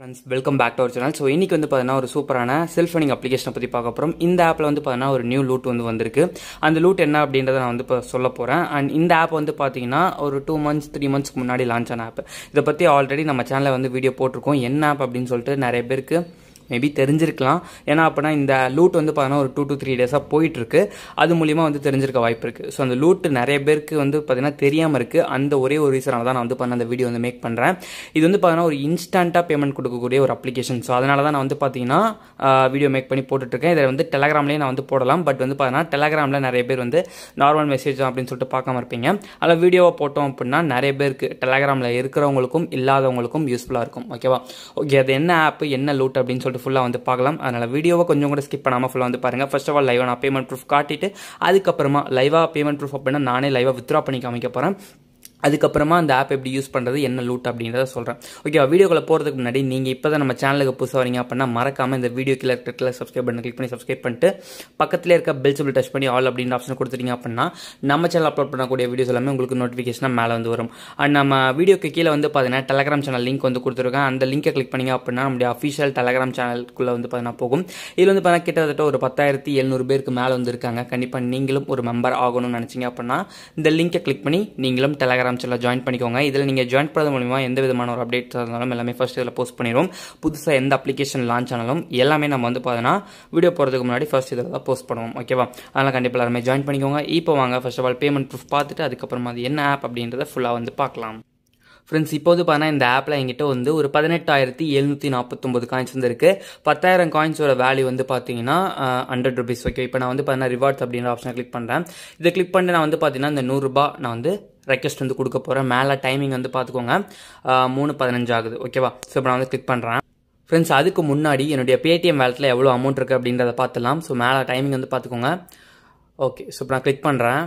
friends welcome back to our channel so இன்றைக்கி வந்து பார்த்தீங்கன்னா ஒரு சூப்பரான செல்ஃப் ரனிங் அப்ளிகேஷனை பற்றி பார்க்க போகிறோம் இந்த ஆப்பில் வந்து பார்த்தீங்கன்னா ஒரு நியூ லூட் வந்து வந்திருக்கு அந்த லூட் என்ன அப்படின்றத நான் வந்து இப்போ சொல்ல போகிறேன் அண்ட் இந்த ஆப் வந்து பார்த்தீங்கன்னா ஒரு டூ மந்த்ஸ் த்ரீ மந்த்ஸ்க்கு முன்னாடி லான்ச் ஆன ஆப் இதை பற்றி ஆல்ரெடி நம்ம சேனலில் வந்து வீடியோ போட்டிருக்கோம் என்ன ஆப் அப்படின்னு சொல்லிட்டு நிறைய பேருக்கு மேபி தெரிஞ்சிருக்கலாம் ஏன்னா அப்படின்னா இந்த லூட் வந்து பார்த்தீங்கன்னா ஒரு டூ டூ த்ரீ டேஸாக போயிட்டுருக்கு அது மூலியமாக வந்து தெரிஞ்சிருக்க வாய்ப்பு இருக்குது ஸோ அந்த லூட் நிறைய பேருக்கு வந்து பார்த்தீங்கன்னா தெரியாமல் இருக்குது அந்த ஒரே ஒரு ரீசனால தான் நான் வந்து பண்ண அந்த வீடியோ வந்து மேக் பண்ணுறேன் இது வந்து பார்த்தீங்கன்னா ஒரு இன்ஸ்டண்ட்டாக பேமெண்ட் கொடுக்கக்கூடிய ஒரு அப்ளிகேஷன் ஸோ அதனால தான் நான் வந்து பார்த்தீங்கன்னா வீடியோ மேக் பண்ணி போட்டுட்ருக்கேன் இதில் வந்து டெலகிராம்லேயே நான் வந்து போடலாம் பட் வந்து பார்த்தீங்கன்னா டெலகிராமில் நிறைய பேர் வந்து நார்மல் மெசேஜ் அப்படின்னு சொல்லிட்டு பார்க்காம இருப்பீங்க அதில் வீடியோவை போட்டோம் அப்படின்னா நிறைய பேருக்கு டெலகிராமில் இருக்கிறவங்களுக்கும் இல்லாதவங்களுக்கும் யூஸ்ஃபுல்லாக இருக்கும் ஓகேவா ஓகே அது என்ன ஆப் என்ன லூட் அப்படின்னு சொல்லிட்டு வந்து ஃபுல்லாக வந்து பார்க்கலாம் அதனால் வீடியோவை கொஞ்சம் கூட ஸ்கிப் பண்ணாமல் ஃபுல்லாக வந்து பாருங்கள் ஃபர்ஸ்ட் ஆஃப் ஆல் லைவாக நான் பேமெண்ட் ப்ரூஃப் காட்டிட்டு அதுக்கப்புறமா லைவாக பேமெண்ட் ப்ரூஃப் அப்படின்னா நானே லைவாக வித்ரா பண்ணி காமிக்க போகிறேன் அதுக்கப்புறமா அந்த ஆப் எப்படி யூஸ் பண்ணுறது என்ன லூட் அப்படின்றத சொல்கிறேன் ஓகே வீடியோக்குள்ள போகிறதுக்கு முன்னாடி நீங்கள் இப்போ தான் நம்ம சேனலுக்கு புதுசாக வரீங்க அப்படின்னா மறக்காமல் இந்த வீடியோ கிளர் கிளிக் சப்ஸ்கிரைப் பண்ணி கிளிக் பண்ணி சப்ஸ்கிரைப் பண்ணிட்டு பக்கத்தில் இருக்க பெல் சிபிள் டச் பண்ணி ஆல் அப்படின்ற ஆப்ஷன் கொடுத்துட்டீங்க அப்படின்னா நம்ம சேனல் அப்லோட் பண்ணக்கூடிய வீடியோஸ் எல்லாமே உங்களுக்கு நோட்டிஃபிகேஷனாக மேலே வந்து வரும் அண்ட் நம்ம வீடியோக்கு கீழே வந்து பார்த்தீங்கன்னா டெலகிராம் சேனல் லிங்க் வந்து கொடுத்துருக்கேன் அந்த லிங்கை கிளிக் பண்ணிங்க அப்படின்னா நம்முடைய அஃபிஷியல் டெலகிராம் சேனலுக்குள்ளே வந்து பார்த்தீங்கன்னா போகும் இதில் வந்து பார்த்தீங்கன்னா கிட்டத்தட்ட ஒரு பத்தாயிரத்தி எழுநூறு பேருக்கு மேலே வந்துருக்காங்க கண்டிப்பாக நீங்களும் ஒரு மெம்பர் ஆகணும்னு நினச்சிங்க அப்படின்னா இந்த லிங்கை கிளிக் பண்ணி நீங்களும் டெலகிராம் இன்ஸ்டாகிராம் ஜாயின் பண்ணிக்கோங்க இதில் நீங்கள் ஜாயின் பண்ணுறது மூலிமா எந்த விதமான ஒரு அப்டேட்ஸாக இருந்தாலும் எல்லாமே ஃபர்ஸ்ட் இதில் போஸ்ட் பண்ணிடுவோம் புதுசாக எந்த அப்ளிகேஷன் லான்ச் ஆனாலும் எல்லாமே நம்ம வந்து பார்த்தீங்கன்னா வீடியோ போகிறதுக்கு முன்னாடி ஃபர்ஸ்ட் இதில் தான் போஸ்ட் பண்ணுவோம் ஓகேவா அதனால் கண்டிப்பாக எல்லாருமே ஜாயின் பண்ணிக்கோங்க இப்போ வாங்க first of all payment proof பார்த்துட்டு அதுக்கப்புறமா அது என்ன ஆப் அப்படின்றத ஃபுல்லாக வந்து பார்க்கலாம் ஃப்ரெண்ட்ஸ் இப்போது பார்த்தீங்கன்னா இந்த ஆப்பில் எங்கிட்ட வந்து ஒரு பதினெட்டாயிரத்தி எழுநூற்றி நாற்பத்தொம்பது காயின்ஸ் வந்து இருக்குது பத்தாயிரம் காயின்ஸோட வேல்யூ வந்து பார்த்தீங்கன்னா ஹண்ட்ரட் ருபீஸ் ஓகே இப்போ நான் வந்து பார்த்தீங்கன்னா ரிவார்ட்ஸ் அப்படின்ற ஆப்ஷனை கிளிக் பண்ணுறேன் இதை கிளிக் பண்ணி நான் வந்து பார்த்தீங்கன்னா இந்த நூறுரூபா நான் வந்து ரெக்வஸ்ட் வந்து கொடுக்க போகிறேன் மேலே டைமிங் வந்து பார்த்துக்கோங்க மூணு பதினஞ்சு ஆகுது ஓகேவா ஸோ இப்போ நான் வந்து கிளிக் பண்ணுறேன் ஃப்ரெண்ட்ஸ் அதுக்கு முன்னாடி என்னுடைய பேடிஎம் வேலெட்டில் எவ்வளோ அமௌண்ட் இருக்குது அப்படின்றத பார்த்துலாம் ஸோ மேலே டைமிங் வந்து பார்த்துக்கோங்க ஓகே ஸோ இப்போ நான் கிளிக் பண்ணுறேன்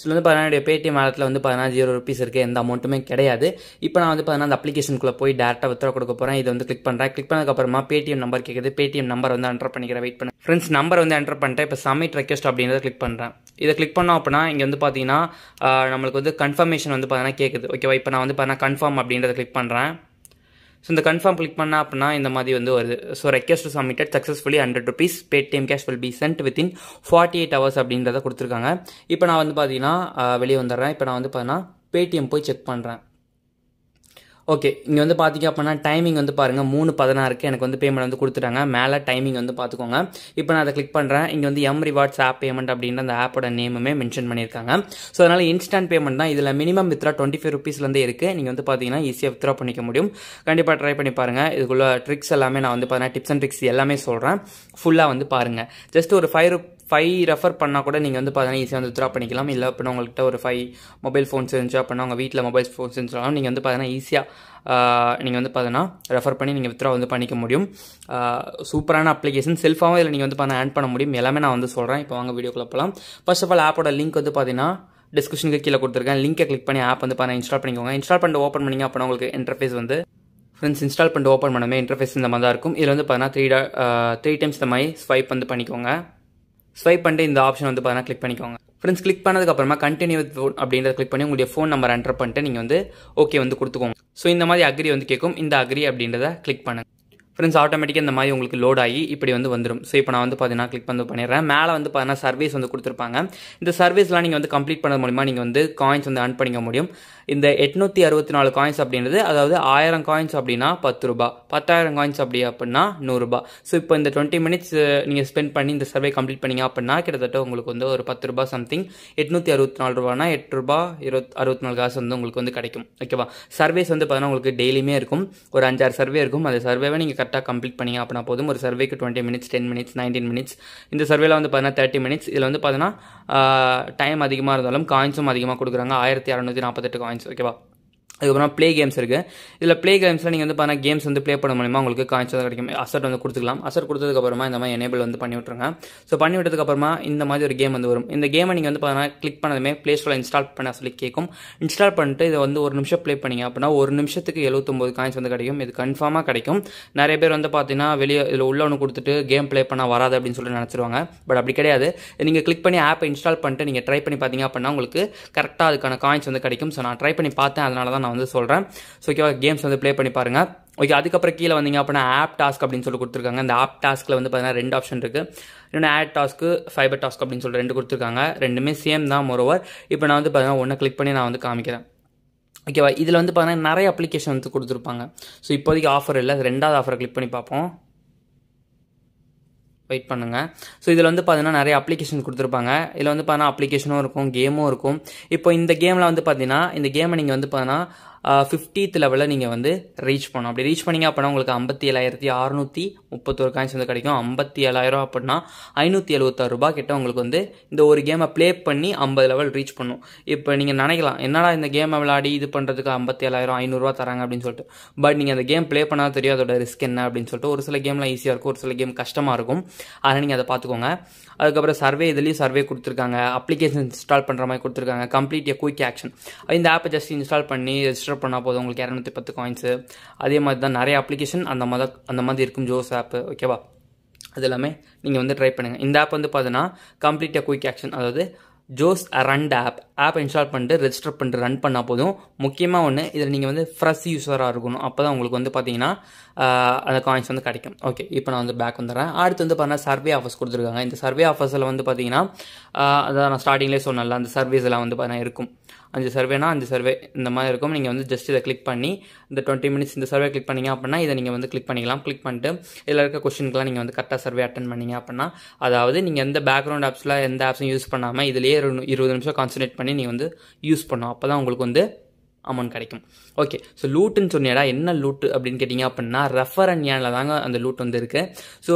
ஸோ வந்து பார்த்தீங்கன்னா பேடிஎம் வாலத்தில் வந்து பார்த்தீங்கன்னா ஜீரோ ருபீஸ் இருக்குது எந்த அமௌண்ட்டுமே கிடையாது இப்போ நான் வந்து பார்த்தீங்கன்னா அந்த அப்ளிகேஷனுக்குள்ளே போய் டேரெக்டாக வித்ரா கொடுக்க போகிறேன் இதை வந்து கிளிக் பண்ணுறேன் கிளிக் பண்ணதுக்கப்புறமா பேடிஎம் நம்பர் கேட்குது பேடிஎம் நம்பர் வந்து என்டர் பண்ணிக்கிறேன் வெயிட் பண்ண ஃப்ரெண்ட்ஸ் நம்பர் வந்து என்டர் பண்ணிட்டேன் இப்போ சப்மிட் ரெக்வஸ்ட் அப்படின்றத கிளிக் பண்ணுறேன் இதை கிளிக் பண்ணோம் அப்படின்னா இங்கே வந்து பார்த்தீங்கன்னா நம்மளுக்கு வந்து கன்ஃபர்மேஷன் வந்து பார்த்தீங்கன்னா கேட்குது ஓகேவா இப்போ நான் வந்து பார்த்தீங்கன்னா கன்ஃபார்ம் அப்படின்றத கிளிக் பண்ணுறேன் ஸோ இந்த கன்ஃபார்ம் கிளிக் பண்ணா அப்படின்னா இந்த மாதிரி வந்து வருது so request submitted successfully hundred rupees Paytm cash will be sent within forty eight hours அப்படின்றத கொடுத்துருக்காங்க இப்போ நான் வந்து பார்த்தீங்கன்னா வெளியே வந்துடுறேன் இப்போ நான் வந்து பார்த்தீங்கன்னா பேடிஎம் போய் செக் பண்ணுறேன் ஓகே இங்கே வந்து பார்த்தீங்க அப்படின்னா டைமிங் வந்து பாருங்கள் மூணு பதினாறுக்கு எனக்கு வந்து பேமெண்ட் வந்து கொடுத்துட்டாங்க மேலே டைமிங் வந்து பார்த்துக்கோங்க இப்போ நான் அதை கிளிக் பண்ணுறேன் இங்கே வந்து எம் ரிவார்ட்ஸ் ஆப் பேமெண்ட் அப்படின்ற அந்த ஆப்போட நேமுமே மென்ஷன் பண்ணியிருக்காங்க ஸோ அதனால் இன்ஸ்டன்ட் பேமெண்ட் தான் இதில் மினிமம் வித்ரா டுவெண்ட்டி ஃபைவ் ருபீஸ்லேருந்து இருக்குது நீங்கள் வந்து பார்த்தீங்கன்னா ஈஸியாக வித்ரா பண்ணிக்க முடியும் கண்டிப்பாக ட்ரை பண்ணி பாருங்கள் இதுக்குள்ள ட்ரிக்ஸ் எல்லாமே நான் வந்து பார்த்தீங்கன்னா டிப்ஸ் அண்ட் ட்ரிக்ஸ் எல்லாமே சொல்கிறேன் ஃபுல்லாக வந்து பாருங்கள் ஜஸ்ட் ஒரு ஃபைவ் ஃபைவ் ரெஃபர் பண்ணால் கூட நீங்கள் வந்து பார்த்தீங்கன்னா ஈஸியாக வந்து வித்ரா பண்ணிக்கலாம் இல்லை அப்படின்னா உங்கள்கிட்ட ஒரு ஃபைவ் மொபைல் ஃபோன்ஸ் இருந்துச்சு அப்படின்னா உங்கள் வீட்டில் மொபைல் ஃபோன்ஸ் இருந்துச்சாலும் நீங்கள் வந்து பார்த்தீங்கன்னா ஈஸியாக நீங்கள் வந்து பார்த்தீங்கன்னா ரெஃபர் பண்ணி நீங்கள் வித்ரா வந்து பண்ணிக்க முடியும் சூப்பரான அப்ளிகேஷன் செல்ஃபாகவும் இதில் நீங்கள் வந்து பார்த்தீங்கன்னா ஆட் பண்ண முடியும் எல்லாமே நான் வந்து சொல்கிறேன் இப்போ வாங்க வீடியோ போகலாம் ஃபர்ஸ்ட் ஆஃப் ஆல் ஆப்போட லிங்க் வந்து பார்த்தீங்கன்னா டிஸ்கிரிப்ஷனுக்கு கீழே கொடுத்துருக்கேன் லிங்கை கிளிக் பண்ணி ஆப் வந்து பார்த்தீங்கன்னா இன்ஸ்டால் பண்ணிக்கோங்க இன்ஸ்டால் பண்ணிட்டு ஓப்பன் பண்ணிங்க அப்படின்னா உங்களுக்கு இன்டர்ஃபேஸ் வந்து ஃப்ரெண்ட்ஸ் இன்ஸ்டால் பண்ணிட்டு ஓப்பன் பண்ணுமே இன்டர்ஃபேஸ் இந்த மாதிரி தான் இருக்கும் இதில் வந்து பார்த்தீங்கன்னா த்ரீ த்ரீ டைம்ஸ் இந்த மாதிரி ஸ்வைப் வந்து பண்ணிக்கோங்க ஸ்வைப் பண்ணிட்டு இந்த ஆப்ஷன் வந்து பார்த்தீங்கன்னா கிளிக் பண்ணிக்கோங்க ஃப்ரெண்ட்ஸ் கிளிக் பண்ணதுக்கப்புறமா கண்டினியூ வித் ஃபோன் அப்படின்றத கிளிக் பண்ணி உங்களுடைய ஃபோன் நம்பர் என்டர் பண்ணிட்டு நீங்கள் வந்து ஓகே வந்து கொடுத்துக்கோங்க ஸோ இந்த மாதிரி அக்ரி வந்து கேட்கும் இந்த அக்ரி அப்படின்றத கிளிக் பண்ணுங்கள் ஃப்ரெண்ட்ஸ் ஆட்டோமேட்டிக்காக இந்த மாதிரி உங்களுக்கு லோட் ஆகி இப்படி வந்து வந்துடும் ஸோ இப்போ நான் வந்து பார்த்தீங்கன்னா கிளிக் வந்து பண்ணிடுறேன் மேலே வந்து பார்த்தீங்கன்னா சர்வீஸ் வந்து கொடுத்துருப்பாங்க இந்த சர்வீஸ்லாம் நீங்கள் வந்து கம்ப்ளீட் பண்ணது மூலிமா நீங்கள் வந்து காயின்ஸ் வந்து அன் பண்ணிக்க முடியும் இந்த எட்நூற்றி அறுபத்தி நாலு காயின்ஸ் அப்படின்றது அதாவது ஆயிரம் காயின்ஸ் அப்படின்னா பத்து ரூபா பத்தாயிரம் காயின்ஸ் அப்படி அப்படின்னா நூறுரூபா ஸோ இப்போ இந்த டுவெண்ட்டி மினிட்ஸ் நீங்கள் ஸ்பெண்ட் பண்ணி இந்த சர்வே கம்ப்ளீட் பண்ணீங்க அப்படின்னா கிட்டத்தட்ட உங்களுக்கு வந்து ஒரு பத்து ரூபா சம்திங் எட்நூற்றி அறுபத்தி நாலு ரூபானா எட்டு ரூபா இருபத் அறுபத்தி நாலு காசு வந்து உங்களுக்கு வந்து கிடைக்கும் ஓகேவா சர்வேஸ் வந்து பார்த்தீங்கன்னா உங்களுக்கு டெய்லியுமே இருக்கும் ஒரு அஞ்சாறு சர்வே இருக்கும் அந்த சர்வேவை நீங்கள் கரெக்டாக கம்ப்ளீட் பண்ணி அப்படின்னா போதும் ஒரு சர்வேக்கு twenty minutes ten minutes nineteen minutes இந்த சர்வேல வந்து பார்த்தீங்கன்னா தேர்ட்டி மினிட்ஸ் இதில் வந்து பார்த்தீங்கன்னா டைம் அதிகமாக இருந்தாலும் காயின்ஸும் அதிகமாக கொடுக்குறாங்க ஆயிரத்தி அறநூற்றி நாற்பத்தெட்டு காயின்ஸ் ஓகேவா அதுக்கப்புறம் ப்ளே கேம்ஸ் இருக்குது இதில் ப்ளே கேம்ஸில் நீங்கள் வந்து பார்த்தீங்கன்னா கேம்ஸ் வந்து ப்ளே பண்ண மூலிமா உங்களுக்கு காய்ச்சல் கிடைக்கும் அசட் வந்து கொடுத்துக்கலாம் அசட் கொடுத்ததுக்கப்புறமா இந்த மாதிரி எனேபிள் வந்து பண்ணி விட்ருங்க ஸோ பண்ணி விட்டதுக்கப்புறமா இந்த மாதிரி ஒரு கேம் வந்து வரும் இந்த கேமை நீங்கள் வந்து பார்த்தீங்கன்னா கிளிக் பண்ணதுமே ப்ளே ஸ்டோரில் இன்ஸ்டால் பண்ண சொல்லி கேட்கும் இன்ஸ்டால் பண்ணிட்டு இதை வந்து ஒரு நிமிஷம் ப்ளே பண்ணிங்க அப்படின்னா ஒரு நிமிஷத்துக்கு எழுபத்தொம்போது காயின்ஸ் வந்து கிடைக்கும் இது கன்ஃபார்மாக கிடைக்கும் நிறைய பேர் வந்து பார்த்தீங்கன்னா வெளியே இதில் உள்ள ஒன்று கொடுத்துட்டு கேம் ப்ளே பண்ணால் வராது அப்படின்னு சொல்லி நினச்சிருவாங்க பட் அப்படி கிடையாது நீங்கள் கிளிக் பண்ணி ஆப்பை இன்ஸ்டால் பண்ணிட்டு நீங்கள் ட்ரை பண்ணி பார்த்தீங்க அப்படின்னா உங்களுக்கு கரெக்டாக அதுக்கான காயின்ஸ் வந்து கிடைக்கும் ஸோ நான் ட்ரை பண்ணி பார்த்தேன் அதனால தான் நான் நான் வந்து சொல்கிறேன் ஸோ ஓகேவா கேம்ஸ் வந்து ப்ளே பண்ணி பாருங்கள் ஓகே அதுக்கப்புறம் கீழே வந்தீங்க அப்படின்னா ஆப் டாஸ்க் அப்படின்னு சொல்லி கொடுத்துருக்காங்க அந்த ஆப் டாஸ்க்கில் வந்து பார்த்தீங்கன்னா ரெண்டு ஆப்ஷன் இருக்குது இன்னொன்று ஆட் டாஸ்க்கு ஃபைபர் டாஸ்க் அப்படின்னு சொல்லிட்டு ரெண்டு கொடுத்துருக்காங்க ரெண்டுமே சேம் தான் மொரோவர் இப்போ நான் வந்து பார்த்தீங்கன்னா ஒன்று கிளிக் பண்ணி நான் வந்து காமிக்கிறேன் ஓகேவா இதில் வந்து பார்த்தீங்கன்னா நிறைய அப்ளிகேஷன் வந்து கொடுத்துருப்பாங்க ஸோ இப்போதைக்கு ஆஃபர் இல்லை ரெண்டாவது ஆஃபரை கிளிக் பண்ணி பார்ப்போம் வெயிட் பண்ணுங்கள் ஸோ இதில் வந்து பார்த்தீங்கன்னா நிறைய அப்ளிகேஷன் கொடுத்துருப்பாங்க இதில் வந்து பார்த்தீங்கன்னா அப்ளிகேஷனும் இருக்கும் கேமும் இருக்கும் இப்போ இந்த கேமில் வந்து பார்த்தீங்கன்னா இந்த கேமை நீங்கள் வந்து பார்த்தீங்கன்னா ஃபிஃப்டீத் லெவலில் நீங்கள் வந்து ரீச் பண்ணணும் அப்படி ரீச் பண்ணிங்க அப்படின்னா உங்களுக்கு ஐம்பத்தி ஏழாயிரத்தி அறுநூற்றி முப்பத்தொரு காயின்ஸ் வந்து கிடைக்கும் ஐம்பத்தி ஏழாயிரம் அப்படின்னா ஐநூற்றி எழுபத்தாறு ரூபா கிட்ட உங்களுக்கு வந்து இந்த ஒரு கேமை ப்ளே பண்ணி ஐம்பது லெவல் ரீச் பண்ணும் இப்போ நீங்கள் நினைக்கலாம் என்னடா இந்த கேமை விளையாடி இது பண்ணுறதுக்கு ஐம்பத்தி ஏழாயிரம் ஐநூறுரூவா தராங்க அப்படின்னு சொல்லிட்டு பட் நீங்கள் அந்த கேம் ப்ளே பண்ணால் தெரியும் அதோட ரிஸ்க் என்ன அப்படின்னு சொல்லிட்டு ஒரு சில கேம்லாம் ஈஸியாக இருக்கும் ஒரு சில கேம் கஷ்டமாக இருக்கும் அதனால் நீங்கள் அதை பார்த்துக்கோங்க அதுக்கப்புறம் சர்வே இதுலேயும் சர்வே கொடுத்துருக்காங்க அப்ளிகேஷன் இன்ஸ்டால் பண்ணுற மாதிரி கொடுத்துருக்காங்க கம்ப்ளீட் குயிக் ஆக்ஷன் இந்த ஆப்பை ஜஸ்ட் இன்ஸ்டால் பண்ணி ரிஜிஸ்டர் ரெஜிஸ்டர் பண்ணால் போதும் உங்களுக்கு இரநூத்தி பத்து காயின்ஸு அதே மாதிரி தான் நிறைய அப்ளிகேஷன் அந்த மாதிரி அந்த மாதிரி இருக்கும் ஜோஸ் ஆப்பு ஓகேவா அது எல்லாமே நீங்கள் வந்து ட்ரை பண்ணுங்கள் இந்த ஆப் வந்து பார்த்தீங்கன்னா கம்ப்ளீட்டாக குயிக் ஆக்ஷன் அதாவது ஜோஸ் ரண்ட் ஆப் ஆப் இன்ஸ்டால் பண்ணிட்டு ரெஜிஸ்டர் பண்ணிட்டு ரன் பண்ணால் போதும் முக்கியமாக ஒன்று இதில் நீங்கள் வந்து ஃப்ரெஷ் யூஸராக இருக்கணும் அப்போ தான் உங்களுக்கு வந்து பார்த்தீங்கன்னா அந்த காயின்ஸ் வந்து கிடைக்கும் ஓகே இப்போ நான் வந்து பேக் வந்துடுறேன் அடுத்து வந்து பார்த்தீங்கன்னா சர்வே ஆஃபர்ஸ் கொடுத்துருக்காங்க இந்த சர்வே ஆஃபர்ஸில் வந்து பார்த்தீங்கன்னா அதான் நான் ஸ்டார்டிங்லேயே சொன்னல அந்த சர்வீஸ் எல்லாம் வந்து பார்த்தீங்கன்னா இருக்கும் அஞ்சு சர்வேனா அஞ்சு சர்வே இந்த மாதிரி இருக்கும் நீங்கள் வந்து ஜஸ்ட் இதை கிளிக் பண்ணி இந்த டுவெண்ட்டி மினிட்ஸ் இந்த சர்வே கிளிக் பண்ணிங்க அப்படின்னா இதை நீங்கள் வந்து கிளிக் பண்ணிக்கலாம் கிளிக் பண்ணிட்டு இதில் இருக்க கொஷினுக்குலாம் நீங்கள் வந்து கரெக்டாக சர்வே அட்டன் பண்ணிங்க அப்படின்னா அதாவது நீங்கள் எந்த பேக்ரவுண்ட் ஆப்ஸில் எந்த ஆப்ஸும் யூஸ் பண்ணாமல் இதிலேயே இருபது நிமிஷம் கான்சன்ட்ரேட் பண்ணி நீங்கள் வந்து யூஸ் பண்ணணும் அப்போ தான் உங்களுக்கு வந்து அமௌண்ட் கிடைக்கும் ஓகே ஸோ லூட்டுன்னு சொன்னேடா என்ன லூட்டு அப்படின்னு கேட்டிங்க அப்படின்னா ரெஃபர் அண்ட் ஏனில் தாங்க அந்த லூட் வந்து இருக்குது ஸோ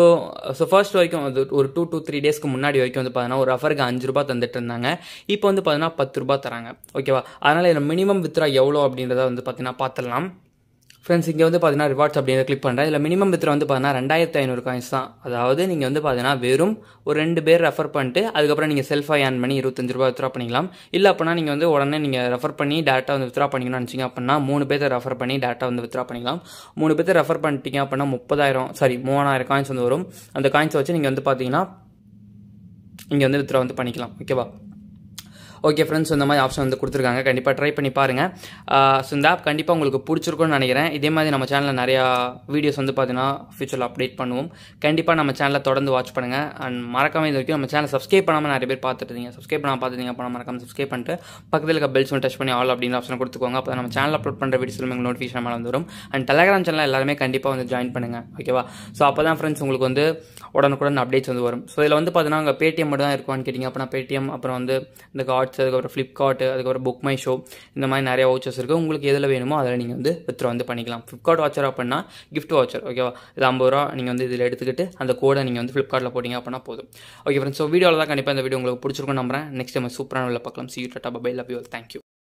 ஸோ ஃபர்ஸ்ட் வரைக்கும் அது ஒரு டூ டூ த்ரீ டேஸ்க்கு முன்னாடி வரைக்கும் வந்து பார்த்தீங்கன்னா ஒரு ரெஃபருக்கு அஞ்சு ரூபாய் தந்துட்டு இருந்தாங்க இப்போ வந்து பார்த்தீங்கன்னா பத்து ரூபா தராங்க ஓகேவா அதனால் இதில் மினிமம் வித்ரா எவ்வளோ அப்படின்றத வந்து பார்த்தீங்கன்னா பார்த்துடலாம் ஃப்ரெண்ட்ஸ் இங்கே வந்து பார்த்தீங்கன்னா ரிவார்ட்ஸ் அப்படிங்கிறத கிளிக் பண்ணுறேன் இதில் மினிமம் வித்தில் வந்து பார்த்தீங்கன்னா ரெண்டாயிரத்து ஐநூறு காயின்ஸ் தான் அதாவது நீங்கள் வந்து பார்த்தீங்கன்னா வெறும் ஒரு ரெண்டு பேர் ரெஃபர் பண்ணிட்டு அதுக்கப்புறம் நீங்கள் செல்ஃபாக ஏர்ன் பண்ணி இருபத்தஞ்சு ரூபா வித்ரா பண்ணிக்கலாம் இல்லை அப்படின்னா நீங்கள் வந்து உடனே நீங்கள் ரெஃபர் பண்ணி டேட்டா வந்து வித்ரா பண்ணிக்கணும்னு நினச்சிங்க அப்படின்னா மூணு பேர்த்த ரெஃபர் பண்ணி டேட்டா வந்து வித்ரா பண்ணிக்கலாம் மூணு பேர்த்த ரெஃபர் பண்ணிட்டீங்க அப்படின்னா முப்பதாயிரம் சாரி மூணாயிரம் காயின்ஸ் வந்து வரும் அந்த காயின்ஸை வச்சு நீங்கள் வந்து பார்த்தீங்கன்னா இங்கே வந்து வித்ரா வந்து பண்ணிக்கலாம் ஓகேவா ஓகே ஃப்ரெண்ட்ஸ் இந்த மாதிரி ஆப்ஷன் வந்து கொடுத்துருக்காங்க கண்டிப்பாக ட்ரை பண்ணி பாருங்கள் ஸோ இந்த ஆப் கண்டிப்பாக உங்களுக்கு பிடிச்சிருக்கும்னு நினைக்கிறேன் இதே மாதிரி நம்ம சேனலில் நிறையா வீடியோஸ் வந்து பார்த்தீங்கன்னா ஃபியூச்சரில் அப்டேட் பண்ணுவோம் கண்டிப்பாக நம்ம சேனலில் தொடர்ந்து வாட்ச் பண்ணுங்கள் அண்ட் மறக்காமல் இது வரைக்கும் நம்ம சேனல் சப்ஸ்கிரைப் பண்ணாமல் நிறைய பேர் பார்த்துட்டு இருந்தீங்க சப்ஸ்கிரைப் பண்ணாமல் பார்த்துருந்தீங்க அப்போ மறக்காமல் சப்ஸ்கிரைப் பண்ணிட்டு பக்கத்தில் இருக்க பெல்ஸ் டச் பண்ணி ஆல் அப்படின்னு ஆப்ஷன் கொடுத்துக்கோங்க அப்போ நம்ம சேனல் அப்லோட் பண்ணுற வீடியோஸ் உங்களுக்கு நோட்டிஃபிகேஷன் மேலே வந்துடும் அண்ட் டெலகிராம் சேனல் எல்லாருமே கண்டிப்பாக வந்து ஜாயின் பண்ணுங்கள் ஓகேவா ஸோ அப்போ தான் ஃப்ரெண்ட்ஸ் உங்களுக்கு வந்து உடனுக்குடன் அப்டேட்ஸ் வந்து வரும் ஸோ இதில் வந்து பார்த்தீங்கன்னா அங்கே பேடிஎம் மட்டும் தான் இருக்கும்னு கேட்டிங்க நான் பேடிஎம் அப்புறம் வந்து இந்த கார்ட்ஸ் ஷாப்ஸ் அதுக்கப்புறம் ஃப்ளிப்கார்ட்டு அதுக்கப்புறம் புக் மை ஷோ இந்த மாதிரி நிறைய வாட்சர்ஸ் இருக்குது உங்களுக்கு எதில் வேணுமோ அதில் நீங்கள் வந்து வித்ரா வந்து பண்ணிக்கலாம் ஃப்ளிப்கார்ட் வாட்சர் அப்படின்னா கிஃப்ட் வாட்சர் ஓகேவா இது ஐம்பது ரூபா நீங்கள் வந்து இதில் எடுத்துக்கிட்டு அந்த கோடை நீங்கள் வந்து ஃப்ளிப்கார்ட்டில் போட்டிங்க அப்படின்னா போதும் ஓகே ஃப்ரெண்ட்ஸ் ஸோ வீடியோவில் தான் கண்டிப்பாக இந்த வீடியோ உங்களுக்கு பிடிச்சிருக்கும் நம்புறேன் நெக்ஸ்ட் டைம் சூப்பரான உள்ள பார்க்கலாம் see you tata bye bye love you thank you